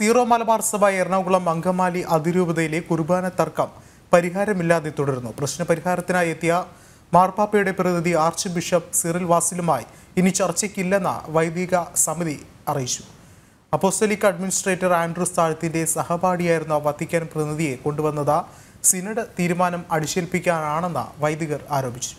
zero Malabar സഭ എറണാകുളം അങ്കമാലി അതിരൂപതയിലെ കുർബാന തർക്കം പരിഹാരമില്ലാതെ തുടരുന്നു പ്രശ്നപരിഹാരത്തിനായി എത്തിയ മാർപ്പാപ്പയുടെ പ്രതിനിധി ആർച്ച് ബിഷപ്പ് സിറിൽ വാസിലുമായി ഇനി ചർച്ചയ്ക്കില്ലെന്ന വൈദിക സമിതി അറിയിച്ചു അപ്പോസ്റ്റലിക് അഡ്മിനിസ്ട്രേറ്റർ ആൻഡ്രൂസ് താഴത്തിന്റെ സഹപാഠിയായിരുന്ന വത്തിക്കാൻ പ്രതിനിധിയെ കൊണ്ടുവന്നത് സിനഡ് തീരുമാനം അടിച്ചേൽപ്പിക്കാനാണെന്ന് വൈദികർ ആരോപിച്ചു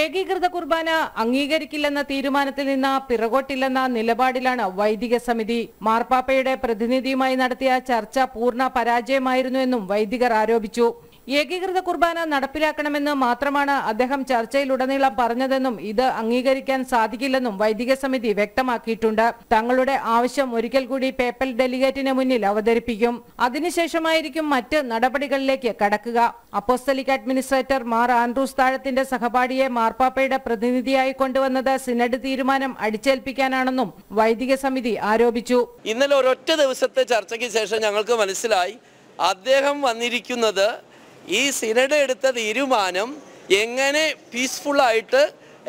ഏകീകൃത കുർബാന അംഗീകരിക്കില്ലെന്ന തീരുമാനത്തിൽ നിന്ന് പിറകോട്ടില്ലെന്ന നിലപാടിലാണ് വൈദിക സമിതി മാർപ്പാപ്പയുടെ പ്രതിനിധിയുമായി നടത്തിയ ചർച്ച പൂർണ്ണ പരാജയമായിരുന്നുവെന്നും വൈദികർ ആരോപിച്ചു ഏകീകൃത കുർബാന നടപ്പിലാക്കണമെന്ന് മാത്രമാണ് അദ്ദേഹം ചർച്ചയിലുടനീളം പറഞ്ഞതെന്നും ഇത് അംഗീകരിക്കാൻ സാധിക്കില്ലെന്നും വൈദിക സമിതി വ്യക്തമാക്കിയിട്ടുണ്ട് തങ്ങളുടെ ആവശ്യം ഒരിക്കൽ കൂടി പേപ്പൽ ഡെലിഗേറ്റിന് മുന്നിൽ അവതരിപ്പിക്കും അതിനുശേഷമായിരിക്കും മറ്റ് നടപടികളിലേക്ക് കടക്കുക അപ്പോസ്തലിക് അഡ്മിനിസ്ട്രേറ്റർ മാർ ആൻഡ്രൂസ് താഴത്തിന്റെ സഹപാഠിയെ മാർപ്പാപ്പയുടെ പ്രതിനിധിയായി കൊണ്ടുവന്നത് സിനഡ് തീരുമാനം അടിച്ചേൽപ്പിക്കാനാണെന്നും വൈദിക സമിതി ആരോപിച്ചു ഇന്നലെ ഒരൊറ്റ ദിവസത്തെ ചർച്ചയ്ക്ക് ശേഷം ഞങ്ങൾക്ക് മനസ്സിലായി അദ്ദേഹം വന്നിരിക്കുന്നത് ഈ സിനഡ് എടുത്ത തീരുമാനം എങ്ങനെ പീസ്ഫുള്ളായിട്ട്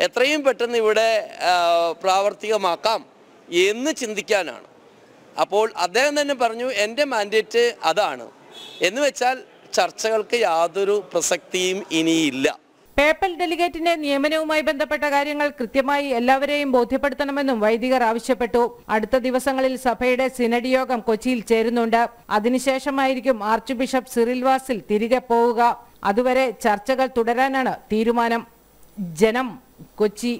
എത്രയും പെട്ടെന്ന് ഇവിടെ പ്രാവർത്തികമാക്കാം എന്ന് ചിന്തിക്കാനാണ് അപ്പോൾ അദ്ദേഹം തന്നെ പറഞ്ഞു എൻ്റെ മാൻഡേറ്റ് അതാണ് എന്ന് വെച്ചാൽ ചർച്ചകൾക്ക് യാതൊരു പ്രസക്തിയും ഇനിയില്ല പേപ്പൽ ഡെലിഗേറ്റിന്റെ നിയമനവുമായി ബന്ധപ്പെട്ട കാര്യങ്ങൾ കൃത്യമായി എല്ലാവരെയും ബോധ്യപ്പെടുത്തണമെന്നും വൈദികർ ആവശ്യപ്പെട്ടു അടുത്ത ദിവസങ്ങളിൽ സഭയുടെ സിനഡ് യോഗം കൊച്ചിയിൽ ചേരുന്നുണ്ട് അതിനുശേഷമായിരിക്കും ആർച്ച് ബിഷപ്പ് സിറിൽവാസിൽ തിരികെ പോവുക അതുവരെ ചർച്ചകൾ തുടരാനാണ് തീരുമാനം ജനം കൊച്ചി